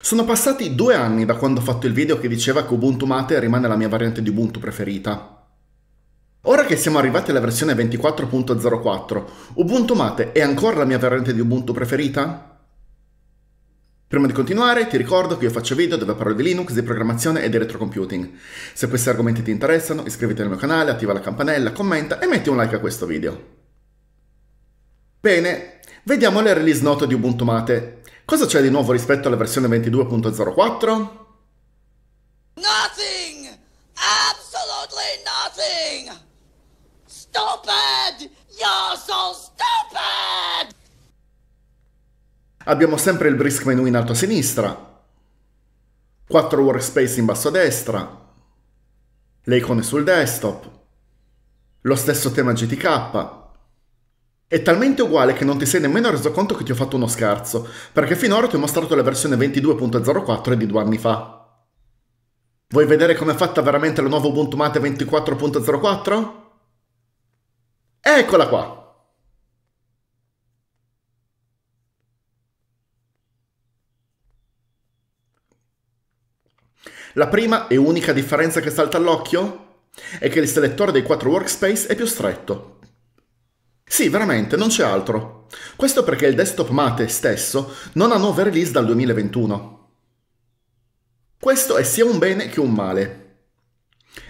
Sono passati due anni da quando ho fatto il video che diceva che Ubuntu Mate rimane la mia variante di Ubuntu preferita. Ora che siamo arrivati alla versione 24.04, Ubuntu Mate è ancora la mia variante di Ubuntu preferita? Prima di continuare ti ricordo che io faccio video dove parlo di Linux, di programmazione e di retrocomputing. Se questi argomenti ti interessano iscriviti al mio canale, attiva la campanella, commenta e metti un like a questo video. Bene, vediamo le release note di Ubuntu Mate Cosa c'è di nuovo rispetto alla versione 22.04? Nothing! Absolutely nothing! Stupid! You're so stupid! Abbiamo sempre il brisk menu in alto a sinistra, 4 workspace in basso a destra, le icone sul desktop, lo stesso tema GTK, è talmente uguale che non ti sei nemmeno reso conto che ti ho fatto uno scherzo, perché finora ti ho mostrato la versione 22.04 di due anni fa. Vuoi vedere com'è fatta veramente la nuova Ubuntu Mate 24.04? Eccola qua! La prima e unica differenza che salta all'occhio è che il selettore dei quattro workspace è più stretto, sì, veramente, non c'è altro. Questo perché il desktop Mate stesso non ha nuove release dal 2021. Questo è sia un bene che un male.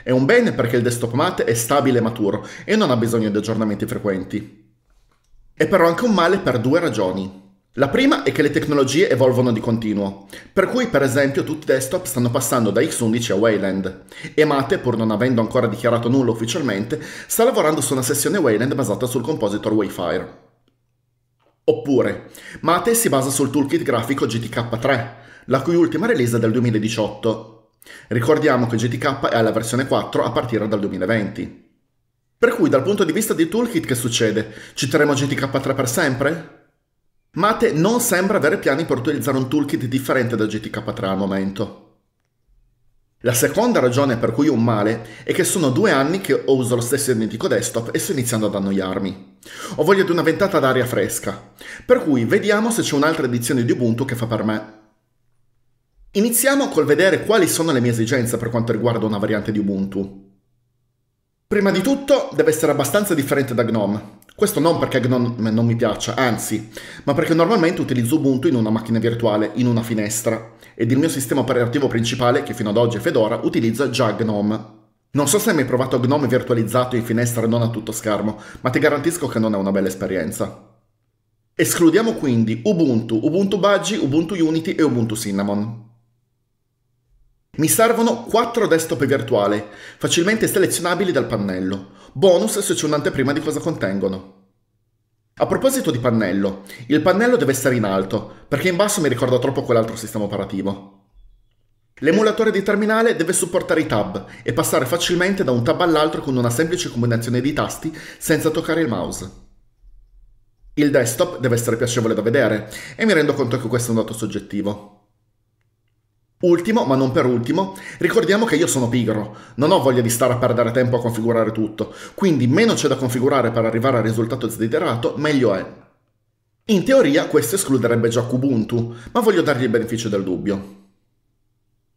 È un bene perché il desktop Mate è stabile e maturo e non ha bisogno di aggiornamenti frequenti. È però anche un male per due ragioni. La prima è che le tecnologie evolvono di continuo, per cui per esempio tutti i desktop stanno passando da X11 a Wayland e Mate, pur non avendo ancora dichiarato nulla ufficialmente, sta lavorando su una sessione Wayland basata sul compositor Wayfire. Oppure, Mate si basa sul toolkit grafico GTK3, la cui ultima release è del 2018. Ricordiamo che GTK è alla versione 4 a partire dal 2020. Per cui dal punto di vista di toolkit che succede? Citeremo GTK3 per sempre? Mate non sembra avere piani per utilizzare un toolkit differente da GTK3 al momento. La seconda ragione per cui ho un male è che sono due anni che uso lo stesso identico desktop e sto iniziando ad annoiarmi. Ho voglia di una ventata d'aria fresca, per cui vediamo se c'è un'altra edizione di Ubuntu che fa per me. Iniziamo col vedere quali sono le mie esigenze per quanto riguarda una variante di Ubuntu. Prima di tutto deve essere abbastanza differente da GNOME. Questo non perché GNOME non mi piaccia, anzi, ma perché normalmente utilizzo Ubuntu in una macchina virtuale, in una finestra, ed il mio sistema operativo principale, che fino ad oggi è Fedora, utilizza già GNOME. Non so se hai mai provato GNOME virtualizzato in finestra non a tutto schermo, ma ti garantisco che non è una bella esperienza. Escludiamo quindi Ubuntu, Ubuntu Budgie, Ubuntu Unity e Ubuntu Cinnamon. Mi servono 4 desktop virtuali, facilmente selezionabili dal pannello. Bonus se c'è un'anteprima di cosa contengono. A proposito di pannello, il pannello deve essere in alto, perché in basso mi ricorda troppo quell'altro sistema operativo. L'emulatore di terminale deve supportare i tab e passare facilmente da un tab all'altro con una semplice combinazione di tasti senza toccare il mouse. Il desktop deve essere piacevole da vedere e mi rendo conto che questo è un dato soggettivo. Ultimo, ma non per ultimo, ricordiamo che io sono pigro, non ho voglia di stare a perdere tempo a configurare tutto, quindi meno c'è da configurare per arrivare al risultato desiderato, meglio è. In teoria questo escluderebbe già Kubuntu, ma voglio dargli il beneficio del dubbio.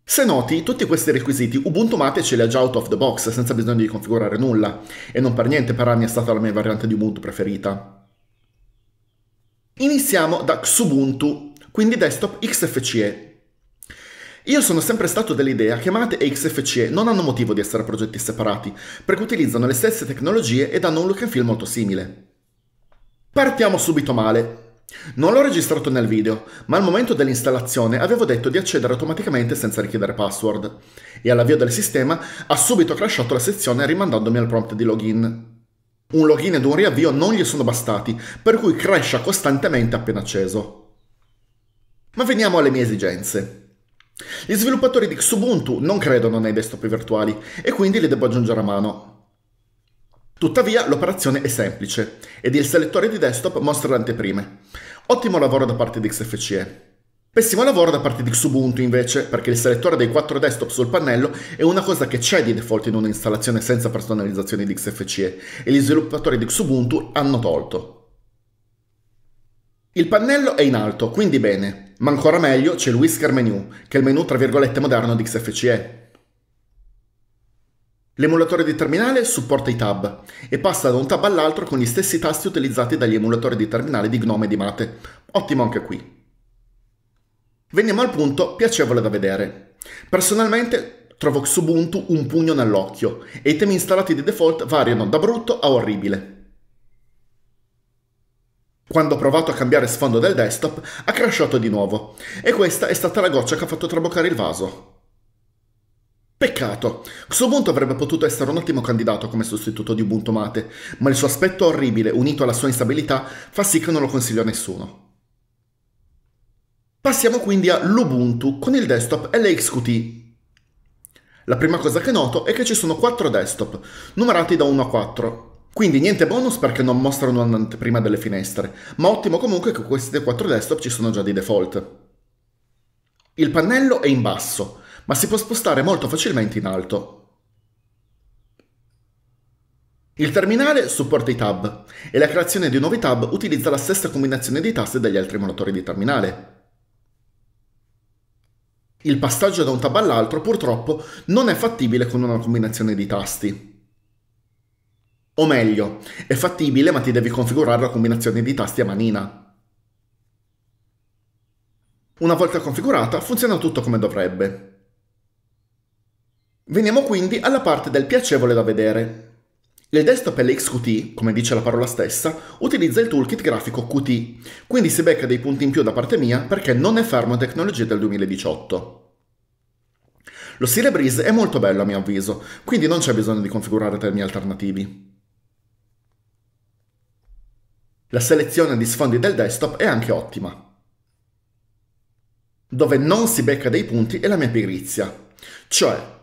Se noti, tutti questi requisiti Ubuntu Mate ce li ha già out of the box, senza bisogno di configurare nulla, e non per niente per anni è stata la mia variante di Ubuntu preferita. Iniziamo da Xubuntu, quindi desktop XFCE, io sono sempre stato dell'idea che Mate e XFCE non hanno motivo di essere progetti separati, perché utilizzano le stesse tecnologie ed hanno un look and feel molto simile. Partiamo subito male. Non l'ho registrato nel video, ma al momento dell'installazione avevo detto di accedere automaticamente senza richiedere password, e all'avvio del sistema ha subito crashato la sezione rimandandomi al prompt di login. Un login ed un riavvio non gli sono bastati, per cui crasha costantemente appena acceso. Ma veniamo alle mie esigenze. Gli sviluppatori di Xubuntu non credono nei desktop virtuali e quindi li devo aggiungere a mano. Tuttavia l'operazione è semplice ed il selettore di desktop mostra le anteprime. Ottimo lavoro da parte di XFCE. Pessimo lavoro da parte di Xubuntu invece, perché il selettore dei quattro desktop sul pannello è una cosa che c'è di default in un'installazione senza personalizzazione di XFCE e gli sviluppatori di Xubuntu hanno tolto. Il pannello è in alto, quindi bene, ma ancora meglio c'è il Whisker Menu, che è il menu tra virgolette moderno di XFCE. L'emulatore di terminale supporta i tab e passa da un tab all'altro con gli stessi tasti utilizzati dagli emulatori di terminale di Gnome e di Mate. Ottimo anche qui. Veniamo al punto piacevole da vedere. Personalmente trovo Xubuntu un pugno nell'occhio e i temi installati di default variano da brutto a orribile quando ho provato a cambiare sfondo del desktop, ha crashato di nuovo. E questa è stata la goccia che ha fatto traboccare il vaso. Peccato, Xubuntu avrebbe potuto essere un ottimo candidato come sostituto di Ubuntu Mate, ma il suo aspetto orribile unito alla sua instabilità fa sì che non lo consiglio a nessuno. Passiamo quindi all'Ubuntu con il desktop LXQT. La prima cosa che noto è che ci sono 4 desktop, numerati da 1 a 4, quindi niente bonus perché non mostrano un'anteprima delle finestre, ma ottimo comunque che questi quattro desktop ci sono già di default. Il pannello è in basso, ma si può spostare molto facilmente in alto. Il terminale supporta i tab e la creazione di nuovi tab utilizza la stessa combinazione di tasti degli altri monitori di terminale. Il passaggio da un tab all'altro purtroppo non è fattibile con una combinazione di tasti. O meglio, è fattibile ma ti devi configurare la combinazione di tasti a manina. Una volta configurata funziona tutto come dovrebbe. Veniamo quindi alla parte del piacevole da vedere. Il desktop LXQT, come dice la parola stessa, utilizza il toolkit grafico Qt, quindi si becca dei punti in più da parte mia perché non è fermo a tecnologie del 2018. Lo stile Breeze è molto bello a mio avviso, quindi non c'è bisogno di configurare termini alternativi. La selezione di sfondi del desktop è anche ottima. Dove non si becca dei punti è la mia pigrizia. Cioè,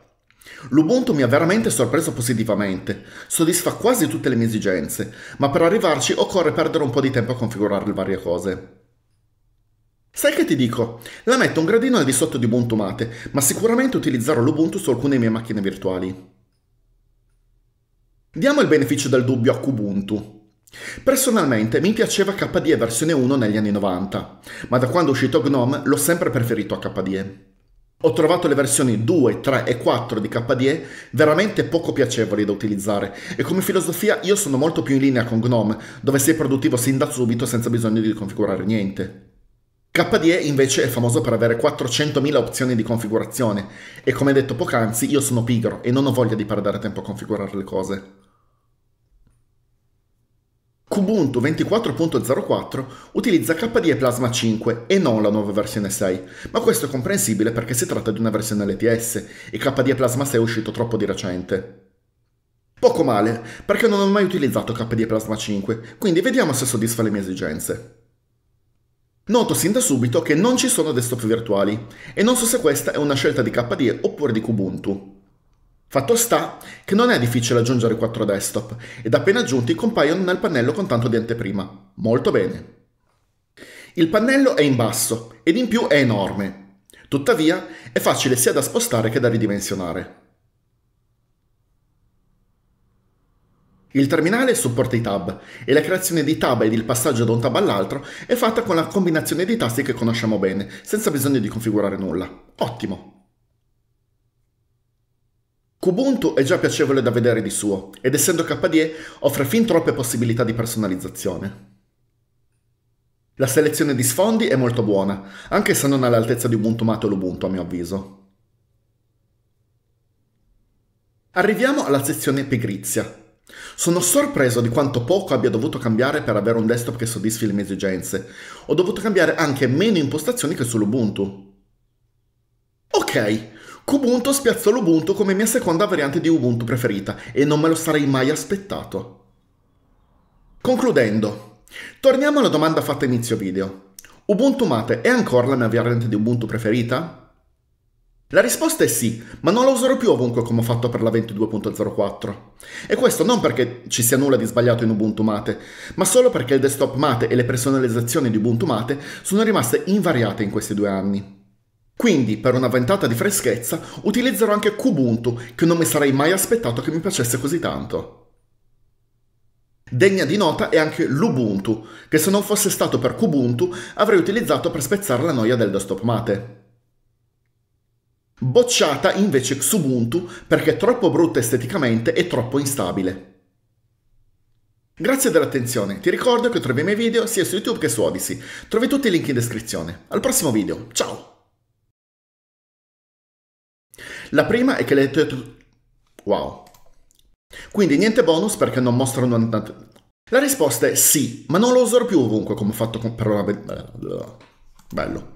L'Ubuntu mi ha veramente sorpreso positivamente, soddisfa quasi tutte le mie esigenze, ma per arrivarci occorre perdere un po' di tempo a configurare le varie cose. Sai che ti dico? La metto un gradino al di sotto di Ubuntu Mate, ma sicuramente utilizzerò l'Ubuntu su alcune mie macchine virtuali. Diamo il beneficio del dubbio a Kubuntu. Personalmente mi piaceva KDE versione 1 negli anni 90, ma da quando è uscito GNOME l'ho sempre preferito a KDE. Ho trovato le versioni 2, 3 e 4 di KDE veramente poco piacevoli da utilizzare e come filosofia io sono molto più in linea con GNOME, dove sei produttivo sin da subito senza bisogno di configurare niente. KDE invece è famoso per avere 400.000 opzioni di configurazione e come detto poc'anzi io sono pigro e non ho voglia di perdere tempo a configurare le cose. Kubuntu 24.04 utilizza KDE Plasma 5 e non la nuova versione 6, ma questo è comprensibile perché si tratta di una versione LTS e KDE Plasma 6 è uscito troppo di recente. Poco male, perché non ho mai utilizzato KDE Plasma 5, quindi vediamo se soddisfa le mie esigenze. Noto sin da subito che non ci sono desktop virtuali, e non so se questa è una scelta di KDE oppure di Kubuntu. Fatto sta che non è difficile aggiungere quattro desktop ed appena aggiunti compaiono nel pannello con tanto di anteprima. Molto bene. Il pannello è in basso ed in più è enorme. Tuttavia è facile sia da spostare che da ridimensionare. Il terminale supporta i tab e la creazione di tab ed il passaggio da un tab all'altro è fatta con la combinazione di tasti che conosciamo bene, senza bisogno di configurare nulla. Ottimo! Kubuntu è già piacevole da vedere di suo, ed essendo KDE offre fin troppe possibilità di personalizzazione. La selezione di sfondi è molto buona, anche se non all'altezza di Ubuntu Mate o l'Ubuntu a mio avviso. Arriviamo alla sezione pigrizia. Sono sorpreso di quanto poco abbia dovuto cambiare per avere un desktop che soddisfi le mie esigenze. Ho dovuto cambiare anche meno impostazioni che sull'Ubuntu. Ok, Kubuntu spiazzò l'Ubuntu come mia seconda variante di Ubuntu preferita e non me lo sarei mai aspettato. Concludendo, torniamo alla domanda fatta a inizio video. Ubuntu Mate è ancora la mia variante di Ubuntu preferita? La risposta è sì, ma non la userò più ovunque come ho fatto per la 22.04. E questo non perché ci sia nulla di sbagliato in Ubuntu Mate, ma solo perché il desktop Mate e le personalizzazioni di Ubuntu Mate sono rimaste invariate in questi due anni. Quindi, per una ventata di freschezza, utilizzerò anche Kubuntu, che non mi sarei mai aspettato che mi piacesse così tanto. Degna di nota è anche l'Ubuntu, che se non fosse stato per Kubuntu avrei utilizzato per spezzare la noia del desktop mate. Bocciata invece Xubuntu perché è troppo brutta esteticamente e troppo instabile. Grazie dell'attenzione, ti ricordo che trovi i miei video sia su YouTube che su Odyssey. Trovi tutti i link in descrizione. Al prossimo video, ciao! La prima è che le teatro... Wow. Quindi niente bonus perché non mostrano... La risposta è sì, ma non lo userò più ovunque come ho fatto con... Per Bello.